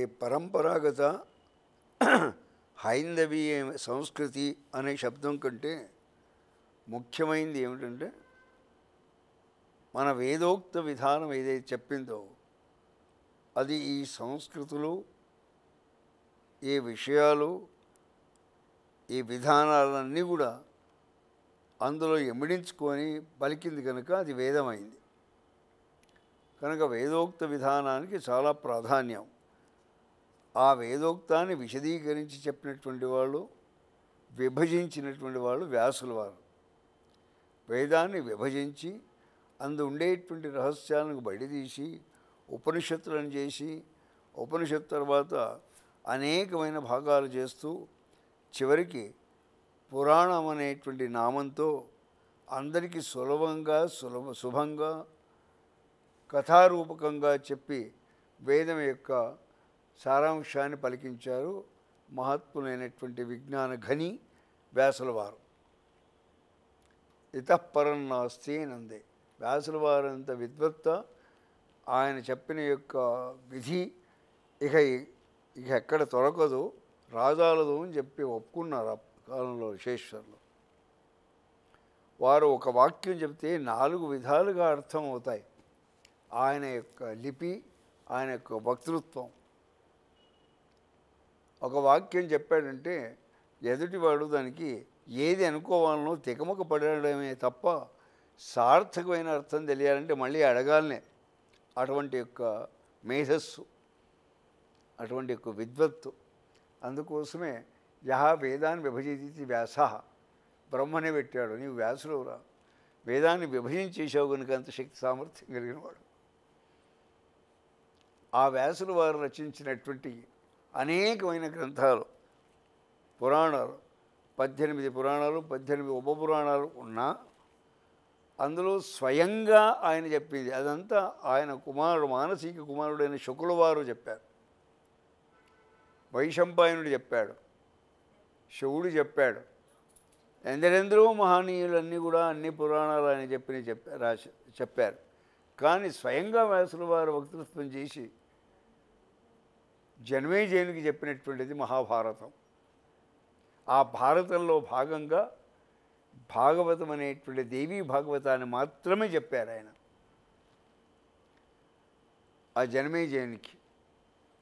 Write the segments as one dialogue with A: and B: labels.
A: ఈ పరంపరాగత హైందవీ సంస్కృతి అనే శబ్దం కంటే ముఖ్యమైనది ఏమిటంటే మన వేదోక్త విధానం ఏదైతే చెప్పిందో అది ఈ సంస్కృతులు ఈ విషయాలు ఈ విధానాలన్నీ కూడా అందులో ఎమిడించుకొని పలికింది కనుక అది వేదమైంది కనుక వేదోక్త విధానానికి చాలా ప్రాధాన్యం ఆ వేదోక్తాన్ని విశదీకరించి చెప్పినటువంటి వాళ్ళు విభజించినటువంటి వాళ్ళు వ్యాసుల వారు వేదాన్ని విభజించి అందు ఉండేటువంటి రహస్యాలను బయటదీసి ఉపనిషత్తులను చేసి ఉపనిషత్తు తర్వాత అనేకమైన భాగాలు చేస్తూ చివరికి పురాణం అనేటువంటి నామంతో అందరికీ సులభంగా సులభ శుభంగా కథారూపకంగా చెప్పి వేదం యొక్క సారాంశాన్ని పలికించారు మహత్ములైనటువంటి విజ్ఞాన ఘని వ్యాసులవారు ఇతఃపరం నాస్తి నందే వ్యాసులవారు అంత విద్వత్త ఆయన చెప్పిన యొక్క విధి ఇక ఇక ఎక్కడ తొరకదు రాజాలదు అని చెప్పి ఒప్పుకున్నారు ఆ కాలంలో విశేశ్వర్లు వారు ఒక వాక్యం చెప్తే నాలుగు విధాలుగా అర్థం అవుతాయి ఆయన యొక్క లిపి ఆయన యొక్క వక్తృత్వం ఒక వాక్యం చెప్పాడంటే ఎదుటివాడు దానికి ఏది అనుకోవాలనో తికమక పడడమే తప్ప సార్థకమైన అర్థం తెలియాలంటే మళ్ళీ అడగాలనే అటువంటి యొక్క మేధస్సు అటువంటి యొక్క విద్వత్తు అందుకోసమే యహా వేదాన్ని విభజించి వ్యాస బ్రహ్మనే పెట్టాడు నీవు వ్యాసులవురా వేదాన్ని విభజించేసావు కనుక అంత శక్తి సామర్థ్యం కలిగినవాడు ఆ వ్యాసులు వారు రచించినటువంటి అనేకమైన గ్రంథాలు పురాణాలు పద్దెనిమిది పురాణాలు పద్దెనిమిది ఉపపురాణాలు ఉన్నా అందులో స్వయంగా ఆయన చెప్పింది అదంతా ఆయన కుమారుడు మానసిక కుమారుడైన శుకులవారు చెప్పారు వైశంపాయనుడు చెప్పాడు శివుడు చెప్పాడు ఎందరెందరో మహనీయులన్నీ కూడా అన్ని పురాణాలు ఆయన చెప్పిన చెప్పారు చెప్పారు కానీ స్వయంగా వ్యాసుల వారు వక్తృత్వం చేసి జన్మేజయునికి చెప్పినటువంటిది మహాభారతం ఆ భారతంలో భాగంగా భాగవతం అనేటువంటి దేవీ భాగవతాన్ని మాత్రమే చెప్పారు ఆయన ఆ జనమేజయునికి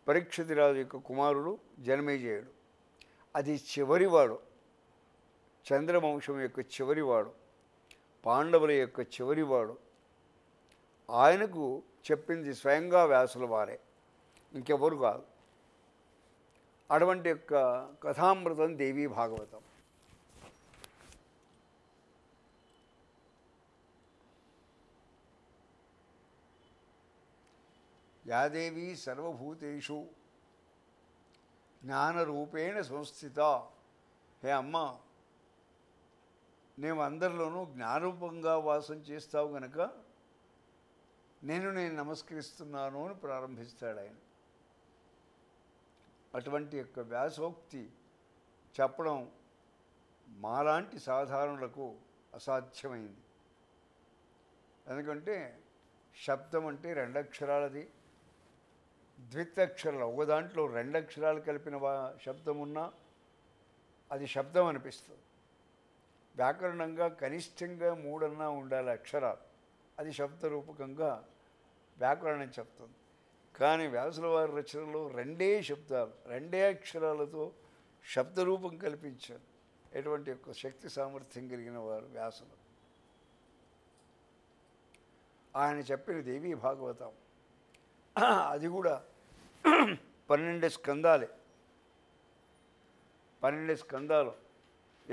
A: పరీక్షతిరాజు యొక్క కుమారుడు జనమేజయుడు అది చివరివాడు చంద్రవంశం యొక్క చివరివాడు పాండవుల యొక్క చివరివాడు ఆయనకు చెప్పింది స్వయంగా వ్యాసుల వారే ఇంకెవరు కాదు అటువంటి యొక్క కథామృతం దేవీ భాగవతం యాదేవి సర్వభూతేషు జ్ఞానరూపేణ సంస్థిత హే అమ్మ నేను అందరిలోనూ జ్ఞానరూపంగా వాసం చేస్తావు గనక నేను నేను నమస్కరిస్తున్నాను అని ప్రారంభిస్తాడు ఆయన అటువంటి యొక్క వ్యాసోక్తి చెప్పడం మాలాంటి సాధారణులకు అసాధ్యమైంది ఎందుకంటే శబ్దం అంటే రెండక్షరాలది ద్వితక్షరాలు ఒక దాంట్లో రెండక్షరాలు కలిపిన శబ్దం ఉన్నా అది శబ్దం అనిపిస్తుంది వ్యాకరణంగా కనిష్టంగా మూడన్నా ఉండాలి అక్షరాలు అది శబ్దరూపకంగా వ్యాకరణం చెప్తుంది కానీ వ్యాసుల వారి రచనలో రెండే శబ్దాలు రెండే అక్షరాలతో శబ్దరూపం కల్పించారు ఎటువంటి యొక్క శక్తి సామర్థ్యం కలిగిన వారు వ్యాసులు ఆయన చెప్పిన దేవీ భాగవతం అది కూడా పన్నెండు స్కందాలే పన్నెండు స్కందాలు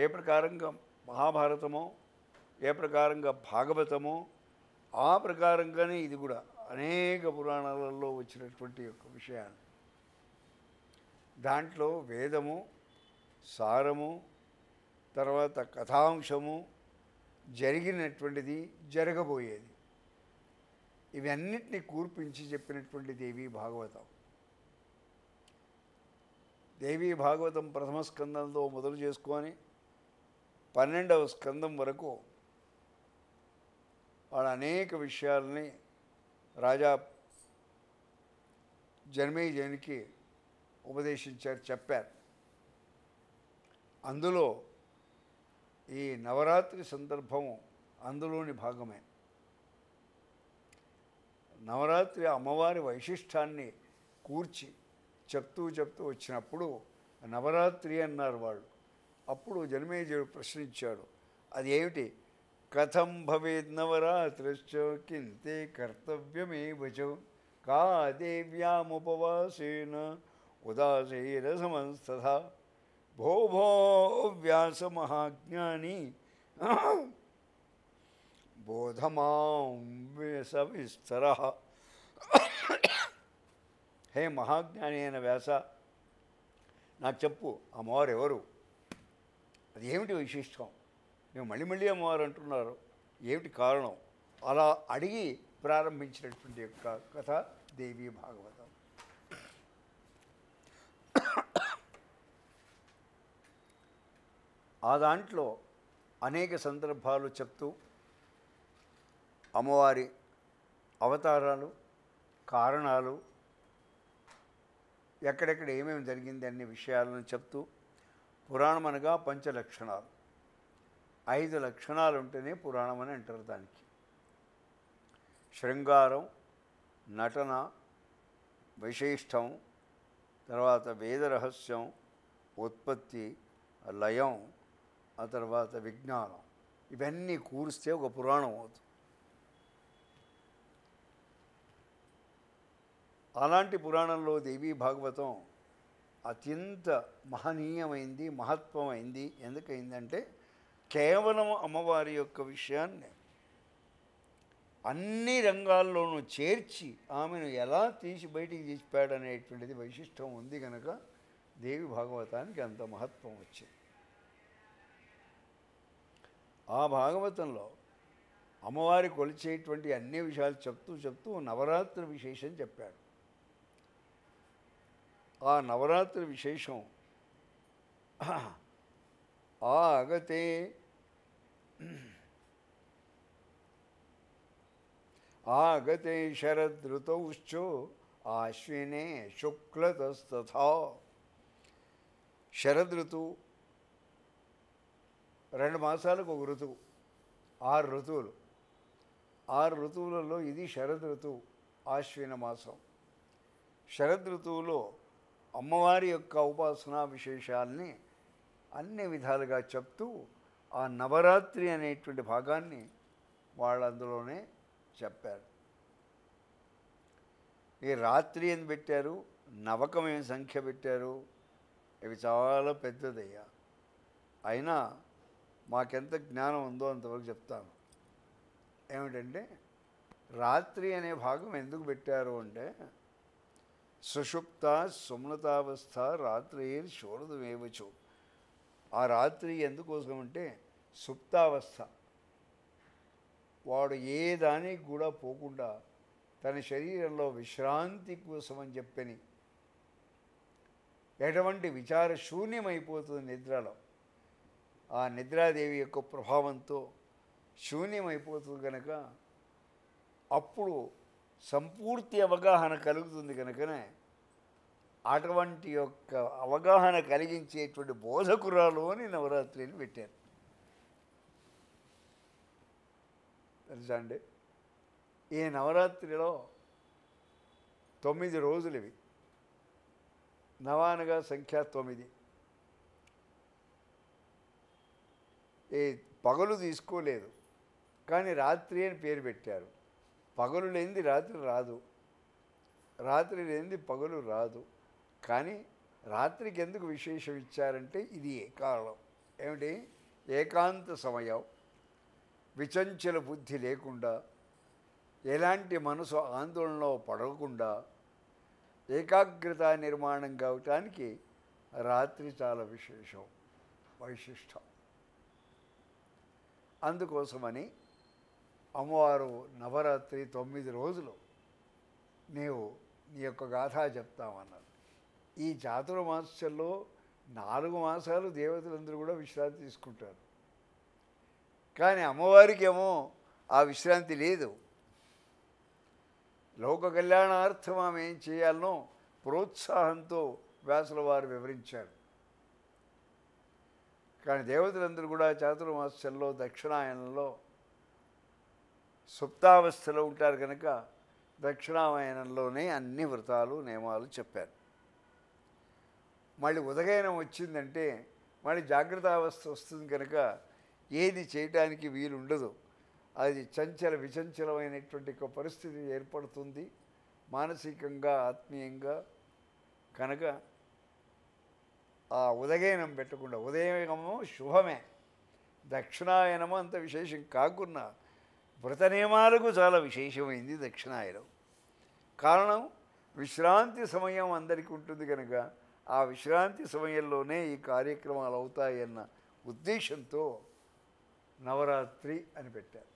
A: ఏ ప్రకారంగా మహాభారతమో ఏ ప్రకారంగా భాగవతమో ఆ ప్రకారంగానే ఇది కూడా అనేక పురాణాలలో వచ్చినటువంటి యొక్క విషయాన్ని దాంట్లో వేదము సారము తర్వాత కథాంశము జరిగినటువంటిది జరగబోయేది ఇవన్నిటిని కూర్పించి చెప్పినటువంటి దేవీ భాగవతం దేవీ భాగవతం ప్రథమ స్కందంతో మొదలు చేసుకొని పన్నెండవ స్కందం వరకు వాళ్ళ అనేక విషయాల్ని రాజా జన్మేజయునికి ఉపదేశించారు చెప్పారు అందులో ఈ నవరాత్రి సందర్భం అందులోని భాగమే నవరాత్రి అమ్మవారి వైశిష్టాన్ని కూర్చి చెప్తూ చెప్తూ వచ్చినప్పుడు నవరాత్రి అన్నారు వాళ్ళు అప్పుడు జన్మేజయుడు ప్రశ్నించాడు అది ఏమిటి कथम भवेद नवरात्रश्च किंते कर्तव्यमेव च का देव्यामुपवासेन उदासीरसमंस्तथा भो भो व्यासमहाज्ञानी बोधमां सविस्तरः హే మహాజ్ఞాని అయిన व्यास ना చెప్పు ఆ अद అది మేము మళ్ళీ మళ్ళీ అమ్మవారు అంటున్నారు ఏమిటి కారణం అలా అడిగి ప్రారంభించినటువంటి యొక్క కథ దేవి భాగవతం ఆ దాంట్లో అనేక సందర్భాలు చెప్తూ అమ్మవారి అవతారాలు కారణాలు ఎక్కడెక్కడ ఏమేమి జరిగింది అనే విషయాలను చెప్తూ పురాణం అనగా పంచలక్షణాలు ఐదు లక్షణాలు ఉంటేనే పురాణం అని అంటారు దానికి శృంగారం నటన వైశిష్టం తర్వాత వేదరహస్యం ఉత్పత్తి లయం ఆ తర్వాత విజ్ఞానం ఇవన్నీ కూరిస్తే ఒక పురాణం అవుతుంది అలాంటి పురాణంలో దేవీ భాగవతం అత్యంత మహనీయమైంది మహత్వమైంది ఎందుకైందంటే కేవలం అమ్మవారి యొక్క విషయాన్ని అన్ని రంగాల్లోనూ చేర్చి ఆమెను ఎలా తీసి బయటికి అనేటువంటిది వైశిష్టం ఉంది కనుక దేవి భాగవతానికి అంత మహత్వం వచ్చింది ఆ భాగవతంలో అమ్మవారి కొలిచేటువంటి అన్ని విషయాలు చెప్తూ చెప్తూ నవరాత్రి విశేషం చెప్పాడు ఆ నవరాత్రి విశేషం ఆగతే ఆగతే శరదృతౌశ్చో ఆశ్వినే శుక్లతస్త శరదృతు రెండు మాసాలకు ఒక ఋతువు ఆరు ఋతువులు ఆరు ఋతువులలో ఇది శరద్ ఋతువు ఆశ్విన మాసం శరద్ ఋతువులో అమ్మవారి యొక్క ఉపాసనా విశేషాల్ని అన్ని విధాలుగా చెప్తూ ఆ నవరాత్రి అనేటువంటి భాగాన్ని వాళ్ళందులోనే చెప్పారు ఈ రాత్రి ఏం పెట్టారు నవకం ఏమి సంఖ్య పెట్టారు ఇవి చాలా పెద్దదయ్యా అయినా మాకెంత జ్ఞానం ఉందో అంతవరకు చెప్తాను ఏమిటంటే రాత్రి అనే భాగం ఎందుకు పెట్టారు అంటే సుషుప్త సుమ్నతావస్థ రాత్రి చూపు ఆ రాత్రి ఎందుకోసం అంటే సుప్తావస్థ వాడు ఏ దానికి కూడా పోకుండా తన శరీరంలో విశ్రాంతి కోసం అని చెప్పని ఎటువంటి విచార శూన్యమైపోతుంది నిద్రలో ఆ నిద్రాదేవి యొక్క ప్రభావంతో శూన్యమైపోతుంది కనుక అప్పుడు సంపూర్తి అవగాహన కలుగుతుంది కనుకనే అటువంటి యొక్క అవగాహన కలిగించేటువంటి బోధకురాలు అని నవరాత్రిని పెట్టారు తెలుసా అండి ఈ నవరాత్రిలో తొమ్మిది రోజులు ఇవి నవానగా సంఖ్య తొమ్మిది ఈ పగలు తీసుకోలేదు కానీ రాత్రి అని పేరు పెట్టారు పగలు లేనిది రాత్రి రాదు రాత్రి లేనిది పగలు రాదు కానీ రాత్రికి ఎందుకు విశేషం ఇచ్చారంటే ఇది కాలం ఏమిటి ఏకాంత సమయం విచంచల బుద్ధి లేకుండా ఎలాంటి మనసు ఆందోళనలో పడకుండా ఏకాగ్రత నిర్మాణం కావటానికి రాత్రి చాలా విశేషం వైశిష్టం అందుకోసమని అమ్మవారు నవరాత్రి తొమ్మిది రోజులు నీవు నీ యొక్క గాథ చెప్తామన్నారు ఈ చాతుర్మాస్యంలో నాలుగు మాసాలు దేవతలందరూ కూడా విశ్రాంతి తీసుకుంటారు కానీ అమ్మవారికేమో ఆ విశ్రాంతి లేదు లోక కళ్యాణార్థం ఆమె ఏం చేయాలనో ప్రోత్సాహంతో వ్యాసుల వారు వివరించారు కానీ దేవతలందరూ కూడా చాతుర్మాస్యంలో దక్షిణాయనంలో సుప్తావస్థలో ఉంటారు కనుక దక్షిణాయనంలోనే అన్ని వ్రతాలు నియమాలు చెప్పారు మళ్ళీ ఉదయం వచ్చిందంటే మళ్ళీ జాగ్రత్త అవస్థ వస్తుంది కనుక ఏది చేయటానికి వీలుండదు అది చంచల విచంచలమైనటువంటి ఒక పరిస్థితి ఏర్పడుతుంది మానసికంగా ఆత్మీయంగా కనుక ఆ ఉదయనం పెట్టకుండా ఉదయము శుభమే దక్షిణాయనము అంత విశేషం కాకుండా వ్రత నియమాలకు చాలా విశేషమైంది దక్షిణాయనం కారణం విశ్రాంతి సమయం అందరికీ ఉంటుంది కనుక ఆ విశ్రాంతి సమయంలోనే ఈ కార్యక్రమాలు అవుతాయన్న ఉద్దేశంతో నవరాత్రి అని పెట్టారు